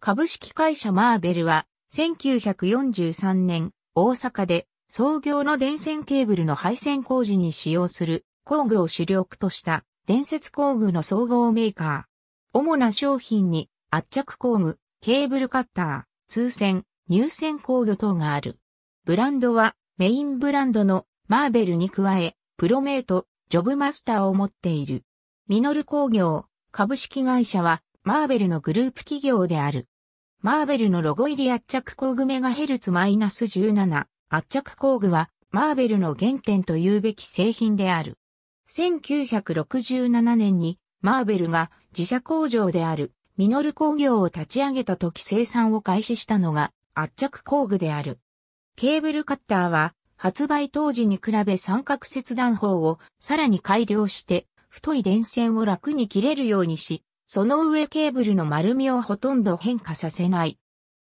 株式会社マーベルは、1943年、大阪で、創業の電線ケーブルの配線工事に使用する工具を主力とした伝説工具の総合メーカー。主な商品に圧着工具、ケーブルカッター、通線、入線工具等がある。ブランドはメインブランドのマーベルに加え、プロメート、ジョブマスターを持っている。ミノル工業株式会社はマーベルのグループ企業である。マーベルのロゴ入り圧着工具メガヘルツマイナス -17 圧着工具はマーベルの原点と言うべき製品である。1967年にマーベルが自社工場であるミノル工業を立ち上げた時生産を開始したのが圧着工具である。ケーブルカッターは発売当時に比べ三角切断法をさらに改良して太い電線を楽に切れるようにしその上ケーブルの丸みをほとんど変化させない。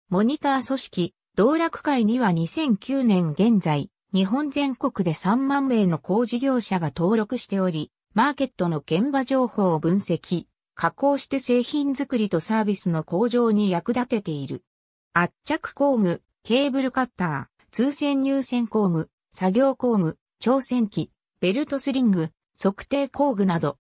モニター組織、道楽会には2009年現在、日本全国で3万名の工事業者が登録しており、マーケットの現場情報を分析、加工して製品作りとサービスの向上に役立てている。圧着工具、ケーブルカッター、通線入線工具、作業工具、挑戦機、ベルトスリング、測定工具など、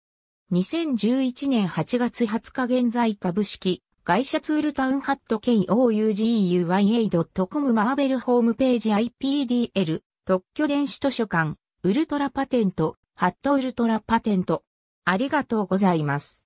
2011年8月20日現在株式会社ツールタウンハット kougua.com マーベルホームページ IPDL 特許電子図書館ウルトラパテントハットウルトラパテントありがとうございます。